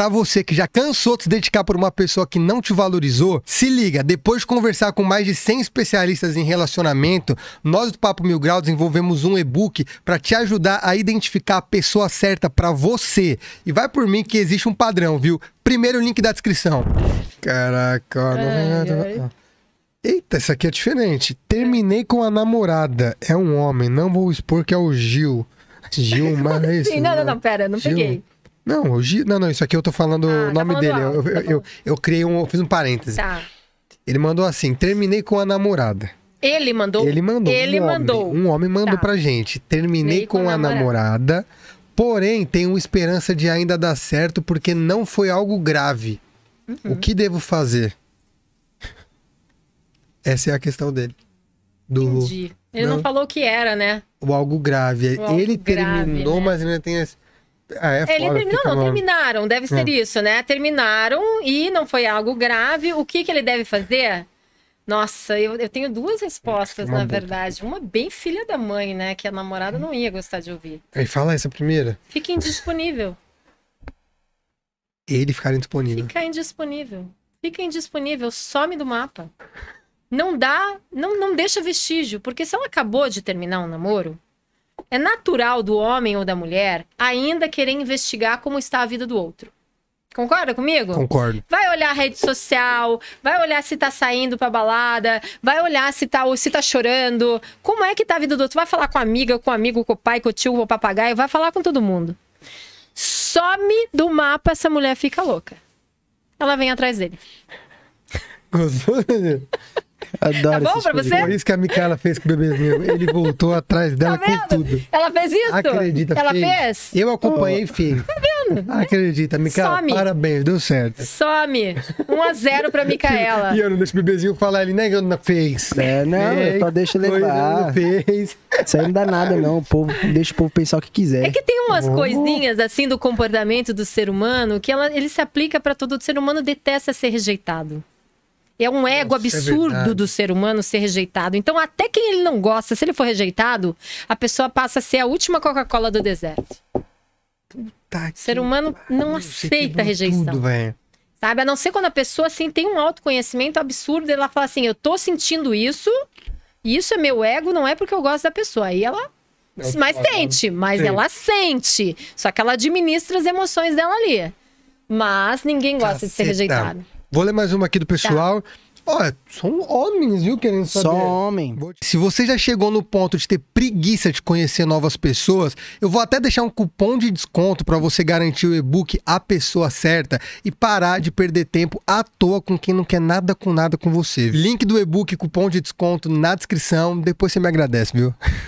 para você que já cansou de se dedicar por uma pessoa que não te valorizou, se liga, depois de conversar com mais de 100 especialistas em relacionamento, nós do Papo Mil Grau desenvolvemos um e-book para te ajudar a identificar a pessoa certa para você. E vai por mim que existe um padrão, viu? Primeiro link da descrição. Caraca. É, Eita, isso aqui é diferente. Terminei com a namorada. É um homem, não vou expor que é o Gil. Gil, mas. É Sim, não, não, não, pera, não Gil. peguei. Não, o Gil. Não, não, isso aqui eu tô falando ah, o tá nome tá falando dele. eu, tá eu, eu, criei um. Eu fiz um parêntese. Tá. Ele mandou assim: terminei com a namorada. Ele mandou? Ele mandou. Ele um mandou. Homem, um homem mandou tá. pra gente. Terminei com, com, a namorada. namorada, porém tenho esperança de ainda dar certo porque não foi algo grave. Uhum. O que devo fazer? Essa é a questão dele. Do... Entendi. Ele não, não né? falou o que era, né? O algo grave. O algo ele grave, terminou, né? mas ainda tem. Esse... Ah, é, ele foda, terminou, não, uma... terminaram, deve ser é. isso, né? Terminaram e não foi algo grave. O que, que ele deve fazer? Nossa, eu, eu tenho duas respostas, uma na verdade. Uma bem filha da mãe, né? Que a namorada não ia gostar de ouvir. Aí fala essa primeira. Fica indisponível. Ele ficar indisponível. Fica indisponível. Fica indisponível, some do mapa. Não dá, não, não deixa vestígio, porque se ela acabou de terminar um namoro, é natural do homem ou da mulher ainda querer investigar como está a vida do outro. Concorda comigo? Concordo. Vai olhar a rede social, vai olhar se tá saindo pra balada, vai olhar se tá, se tá chorando. Como é que tá a vida do outro? Vai falar com a amiga, com o amigo, com o pai, com o tio, com o papagaio, vai falar com todo mundo. Some do mapa, essa mulher fica louca. Ela vem atrás dele. Gostou? Adoro tá bom pra você? Foi isso que a Micaela fez com o bebezinho. Ele voltou atrás dela tá com tudo. Ela fez isso? Acredita, Ela fez? fez? Eu acompanhei, oh. filho. Tá vendo? Acredita, Micaela. Some. Parabéns, deu certo. Some. 1x0 pra Micaela. e eu não deixo o bebezinho falar, ele negando né, na fez. É, não, fez, eu só deixo levar. Fez. Isso aí não dá nada, não. O povo, deixa o povo pensar o que quiser. É que tem umas oh. coisinhas, assim, do comportamento do ser humano que ela, ele se aplica pra todo O ser humano detesta ser rejeitado. É um é ego Nossa, absurdo é do ser humano ser rejeitado. Então, até quem ele não gosta, se ele for rejeitado, a pessoa passa a ser a última Coca-Cola do deserto. Puta o ser humano que... não aceita rejeição. Tudo, sabe? A não ser quando a pessoa assim, tem um autoconhecimento absurdo, ela fala assim: eu tô sentindo isso, isso é meu ego, não é porque eu gosto da pessoa. Aí ela é mas né? sente, mas Sim. ela sente. Só que ela administra as emoções dela ali. Mas ninguém gosta Caceta. de ser rejeitado. Vou ler mais uma aqui do tá. pessoal. Tá. Olha, são homens, viu, querendo saber. Só homem. Se você já chegou no ponto de ter preguiça de conhecer novas pessoas, eu vou até deixar um cupom de desconto para você garantir o e-book A Pessoa Certa e parar de perder tempo à toa com quem não quer nada com nada com você. Link do e-book, cupom de desconto na descrição. Depois você me agradece, viu?